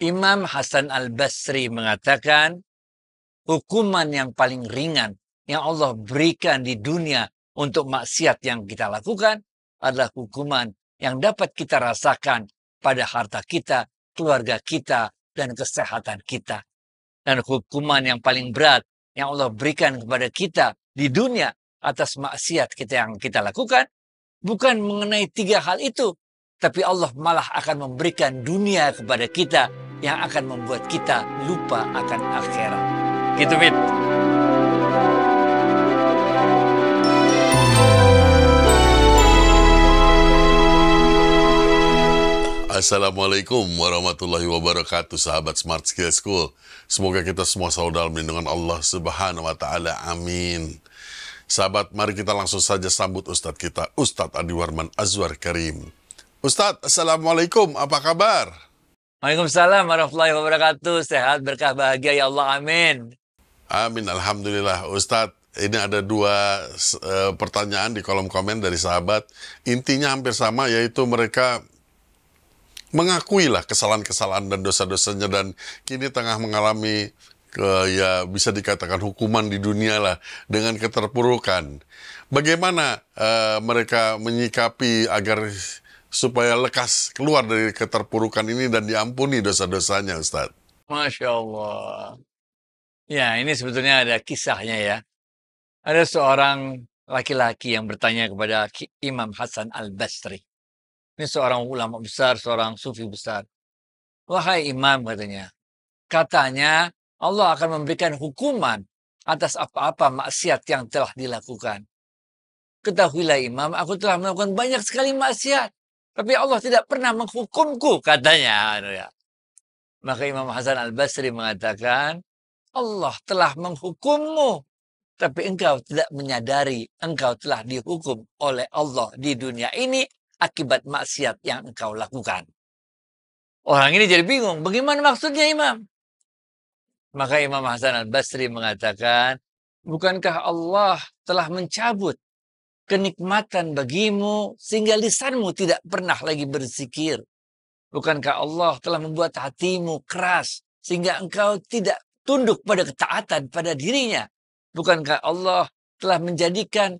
Imam Hasan al-Basri mengatakan, hukuman yang paling ringan yang Allah berikan di dunia untuk maksiat yang kita lakukan adalah hukuman yang dapat kita rasakan pada harta kita, keluarga kita, dan kesehatan kita. Dan hukuman yang paling berat yang Allah berikan kepada kita di dunia atas maksiat kita yang kita lakukan bukan mengenai tiga hal itu, tapi Allah malah akan memberikan dunia kepada kita yang akan membuat kita lupa akan akhirat. Gitu, Fit. Assalamualaikum warahmatullahi wabarakatuh sahabat Smart Skill School. Semoga kita semua selalu dalam lindungan Allah Subhanahu wa taala. Amin. Sahabat, mari kita langsung saja sambut Ustadz kita, Ustadz Adi Warman Azwar Karim. Ustadz, Assalamualaikum, apa kabar? Waalaikumsalam warahmatullahi wabarakatuh. Sehat, berkah, bahagia ya Allah. Amin. Amin. Alhamdulillah. Ustadz, ini ada dua e, pertanyaan di kolom komen dari sahabat. Intinya hampir sama yaitu mereka mengakuilah kesalahan-kesalahan dan dosa-dosanya dan kini tengah mengalami ke eh, ya bisa dikatakan hukuman di dunia lah dengan keterpurukan. Bagaimana e, mereka menyikapi agar supaya lekas keluar dari keterpurukan ini dan diampuni dosa-dosanya Ustaz. Masya Allah. Ya ini sebetulnya ada kisahnya ya. Ada seorang laki-laki yang bertanya kepada Imam Hasan al-Basri. Ini seorang ulama besar, seorang sufi besar. Wahai Imam katanya. Katanya Allah akan memberikan hukuman atas apa-apa maksiat yang telah dilakukan. Ketahuilah Imam, aku telah melakukan banyak sekali maksiat tapi Allah tidak pernah menghukumku katanya. Ya. Maka Imam Hasan Al-Basri mengatakan, Allah telah menghukummu. Tapi engkau tidak menyadari engkau telah dihukum oleh Allah di dunia ini akibat maksiat yang engkau lakukan. Orang ini jadi bingung, bagaimana maksudnya Imam? Maka Imam Hasan Al-Basri mengatakan, bukankah Allah telah mencabut kenikmatan bagimu sehingga lisanmu tidak pernah lagi berzikir. Bukankah Allah telah membuat hatimu keras sehingga engkau tidak tunduk pada ketaatan pada dirinya? Bukankah Allah telah menjadikan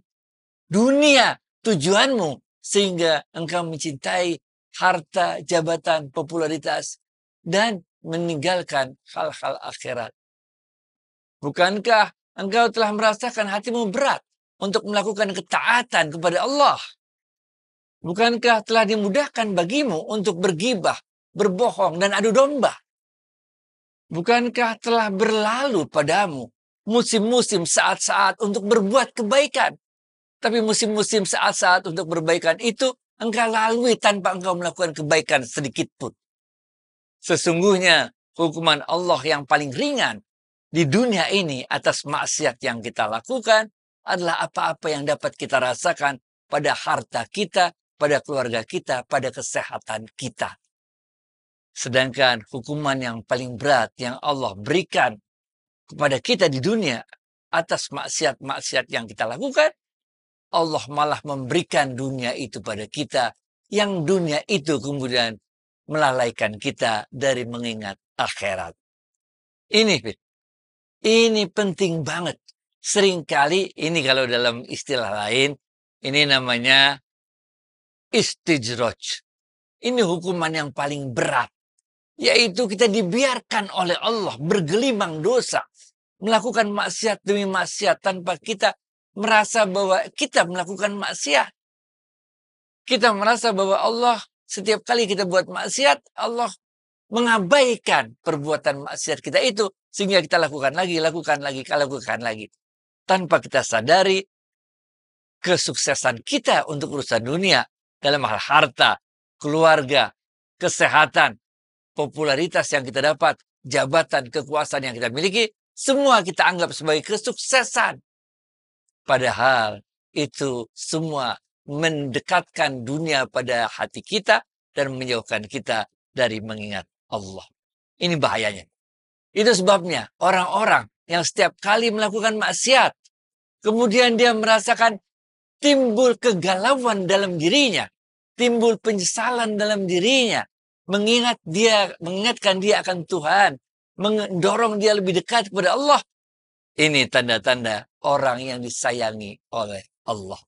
dunia tujuanmu sehingga engkau mencintai harta, jabatan, popularitas dan meninggalkan hal-hal akhirat? Bukankah engkau telah merasakan hatimu berat untuk melakukan ketaatan kepada Allah. Bukankah telah dimudahkan bagimu untuk bergibah, berbohong, dan adu domba? Bukankah telah berlalu padamu musim-musim saat-saat untuk berbuat kebaikan? Tapi musim-musim saat-saat untuk berbaikan itu engkau lalui tanpa engkau melakukan kebaikan sedikit pun. Sesungguhnya hukuman Allah yang paling ringan di dunia ini atas maksiat yang kita lakukan adalah apa-apa yang dapat kita rasakan pada harta kita, pada keluarga kita, pada kesehatan kita. Sedangkan hukuman yang paling berat yang Allah berikan kepada kita di dunia atas maksiat-maksiat yang kita lakukan, Allah malah memberikan dunia itu pada kita, yang dunia itu kemudian melalaikan kita dari mengingat akhirat. Ini, ini penting banget seringkali ini kalau dalam istilah lain ini namanya istijroj. Ini hukuman yang paling berat. Yaitu kita dibiarkan oleh Allah bergelimang dosa. Melakukan maksiat demi maksiat tanpa kita merasa bahwa kita melakukan maksiat. Kita merasa bahwa Allah setiap kali kita buat maksiat, Allah mengabaikan perbuatan maksiat kita itu. Sehingga kita lakukan lagi, lakukan lagi, lakukan lagi tanpa kita sadari kesuksesan kita untuk urusan dunia dalam hal harta, keluarga, kesehatan, popularitas yang kita dapat, jabatan, kekuasaan yang kita miliki, semua kita anggap sebagai kesuksesan. Padahal itu semua mendekatkan dunia pada hati kita dan menjauhkan kita dari mengingat Allah. Ini bahayanya. Itu sebabnya orang-orang yang setiap kali melakukan maksiat, Kemudian dia merasakan timbul kegalauan dalam dirinya, timbul penyesalan dalam dirinya, mengingat dia, mengingatkan dia akan Tuhan, mendorong dia lebih dekat kepada Allah. Ini tanda-tanda orang yang disayangi oleh Allah.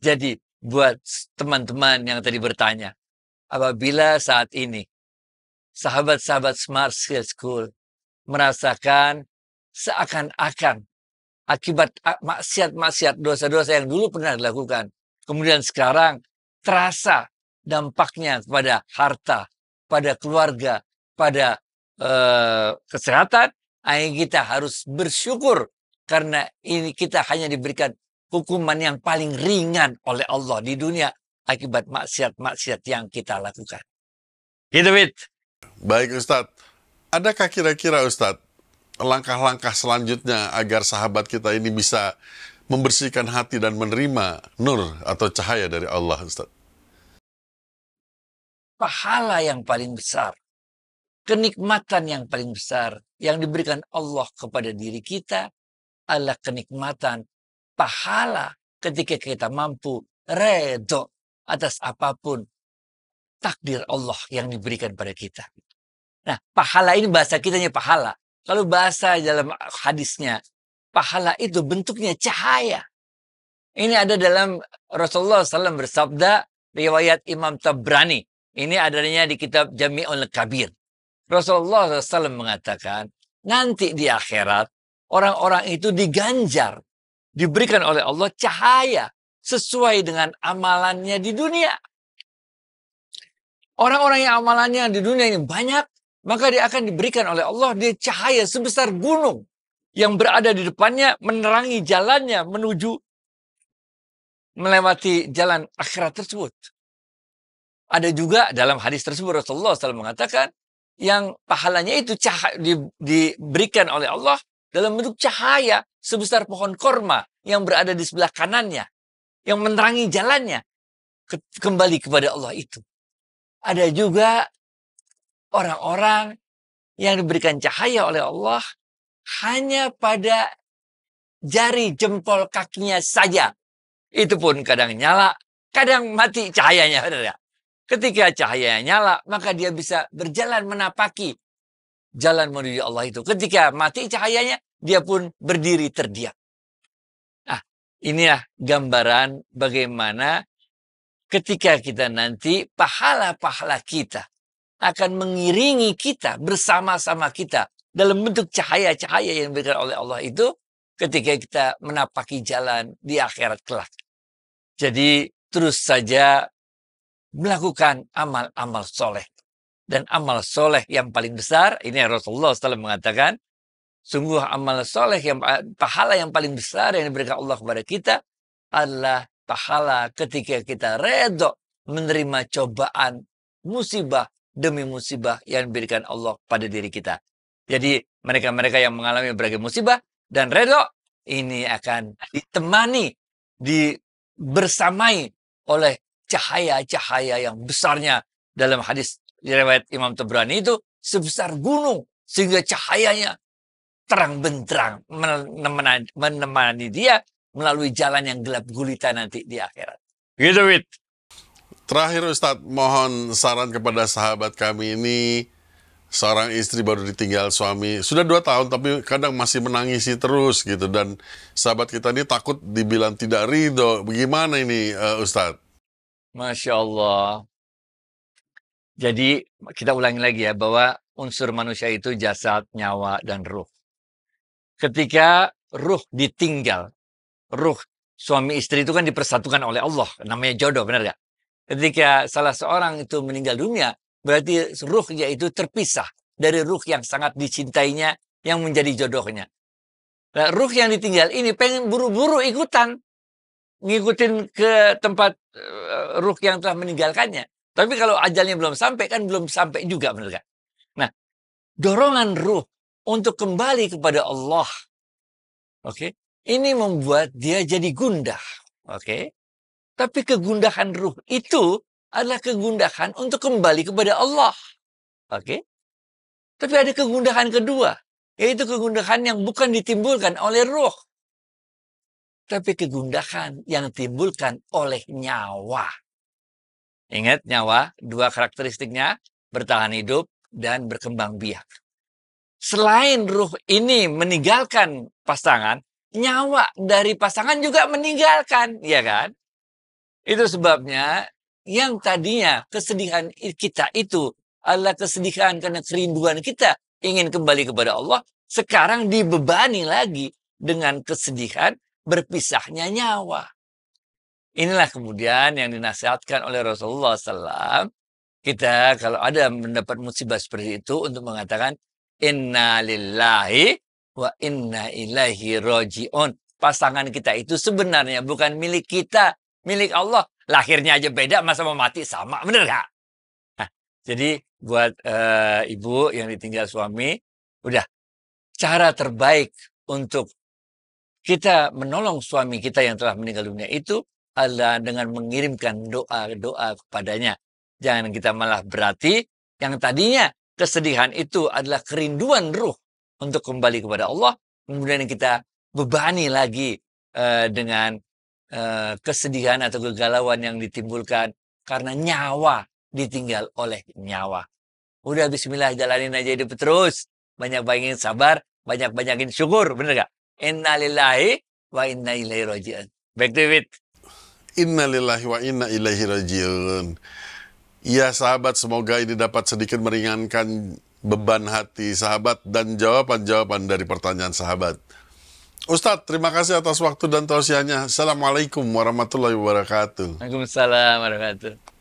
Jadi buat teman-teman yang tadi bertanya, apabila saat ini sahabat-sahabat Smart Skill School merasakan seakan-akan akibat maksiat-maksiat dosa-dosa yang dulu pernah dilakukan. Kemudian sekarang terasa dampaknya pada harta, pada keluarga, pada uh, kesehatan. Ayo kita harus bersyukur karena ini kita hanya diberikan hukuman yang paling ringan oleh Allah di dunia akibat maksiat-maksiat yang kita lakukan. Gitu, Baik, Ustadz. Adakah kira-kira, Ustadz, langkah-langkah selanjutnya agar sahabat kita ini bisa membersihkan hati dan menerima nur atau cahaya dari Allah Ustaz? Pahala yang paling besar, kenikmatan yang paling besar yang diberikan Allah kepada diri kita adalah kenikmatan pahala ketika kita mampu redho atas apapun takdir Allah yang diberikan pada kita. Nah, pahala ini bahasa kitanya pahala. Kalau bahasa dalam hadisnya, pahala itu bentuknya cahaya. Ini ada dalam Rasulullah SAW bersabda riwayat Imam Tabrani. Ini adanya di kitab Jami'ul Kabir. Rasulullah SAW mengatakan, nanti di akhirat, orang-orang itu diganjar. Diberikan oleh Allah cahaya sesuai dengan amalannya di dunia. Orang-orang yang amalannya di dunia ini banyak, maka dia akan diberikan oleh Allah dia cahaya sebesar gunung yang berada di depannya menerangi jalannya menuju melewati jalan akhirat tersebut. Ada juga dalam hadis tersebut Rasulullah SAW mengatakan yang pahalanya itu cahaya, di, diberikan oleh Allah dalam bentuk cahaya sebesar pohon korma yang berada di sebelah kanannya, yang menerangi jalannya ke, kembali kepada Allah itu. Ada juga orang-orang yang diberikan cahaya oleh Allah hanya pada jari jempol kakinya saja. Itu pun kadang nyala, kadang mati cahayanya. Benar Ketika cahayanya nyala, maka dia bisa berjalan menapaki jalan menuju Allah itu. Ketika mati cahayanya, dia pun berdiri terdiam. Nah, inilah gambaran bagaimana ketika kita nanti pahala-pahala kita akan mengiringi kita bersama-sama kita dalam bentuk cahaya-cahaya yang diberikan oleh Allah itu ketika kita menapaki jalan di akhirat kelak. Jadi terus saja melakukan amal-amal soleh. Dan amal soleh yang paling besar, ini Rasulullah SAW mengatakan, sungguh amal soleh, yang, pahala yang paling besar yang diberikan Allah kepada kita adalah pahala ketika kita redok menerima cobaan, musibah, demi musibah yang diberikan Allah pada diri kita. Jadi mereka-mereka yang mengalami berbagai musibah dan redho ini akan ditemani, dibersamai oleh cahaya-cahaya yang besarnya dalam hadis riwayat Imam Tebrani itu sebesar gunung sehingga cahayanya terang benderang menemani dia melalui jalan yang gelap gulita nanti di akhirat. Gitu, Wit. Terakhir Ustadz, mohon saran kepada sahabat kami ini, seorang istri baru ditinggal suami, sudah dua tahun tapi kadang masih menangisi terus gitu, dan sahabat kita ini takut dibilang tidak ridho, bagaimana ini uh, Ustadz? Masya Allah. Jadi kita ulangi lagi ya, bahwa unsur manusia itu jasad, nyawa, dan ruh. Ketika ruh ditinggal, ruh suami istri itu kan dipersatukan oleh Allah. Namanya jodoh, benar gak? Ketika salah seorang itu meninggal dunia, berarti ruhnya itu terpisah dari ruh yang sangat dicintainya, yang menjadi jodohnya. Nah, ruh yang ditinggal ini pengen buru-buru ikutan. Ngikutin ke tempat eh, ruh yang telah meninggalkannya. Tapi kalau ajalnya belum sampai, kan belum sampai juga benar kan? Nah, dorongan ruh untuk kembali kepada Allah. Oke. Okay? Ini membuat dia jadi gundah. Oke. Okay? Tapi kegundahan ruh itu adalah kegundahan untuk kembali kepada Allah. Oke? Okay? Tapi ada kegundahan kedua, yaitu kegundahan yang bukan ditimbulkan oleh ruh. Tapi kegundahan yang ditimbulkan oleh nyawa. Ingat nyawa, dua karakteristiknya, bertahan hidup dan berkembang biak. Selain ruh ini meninggalkan pasangan, nyawa dari pasangan juga meninggalkan, ya kan? Itu sebabnya yang tadinya kesedihan kita itu adalah kesedihan karena kerinduan kita ingin kembali kepada Allah, sekarang dibebani lagi dengan kesedihan berpisahnya nyawa. Inilah kemudian yang dinasihatkan oleh Rasulullah SAW. Kita kalau ada mendapat musibah seperti itu untuk mengatakan Inna lillahi wa inna ilahi roji'un. Pasangan kita itu sebenarnya bukan milik kita, milik Allah. Lahirnya aja beda, masa mau mati sama, bener gak? jadi buat e, ibu yang ditinggal suami, udah cara terbaik untuk kita menolong suami kita yang telah meninggal dunia itu adalah dengan mengirimkan doa-doa kepadanya. Jangan kita malah berarti yang tadinya kesedihan itu adalah kerinduan ruh untuk kembali kepada Allah, kemudian kita bebani lagi uh, dengan Eh, kesedihan atau kegalauan yang ditimbulkan karena nyawa ditinggal oleh nyawa. Udah bismillah jalanin aja hidup terus. Banyak-banyakin sabar, banyak-banyakin syukur, bener gak? lillahi wa inna ilaihi raji'un. Back to it. lillahi wa inna ilaihi raji'un. Ya sahabat, semoga ini dapat sedikit meringankan beban hati sahabat dan jawaban-jawaban dari pertanyaan sahabat. Ustadz, terima kasih atas waktu dan tausiahnya. Assalamualaikum warahmatullahi wabarakatuh. Waalaikumsalam warahmatullahi wabarakatuh.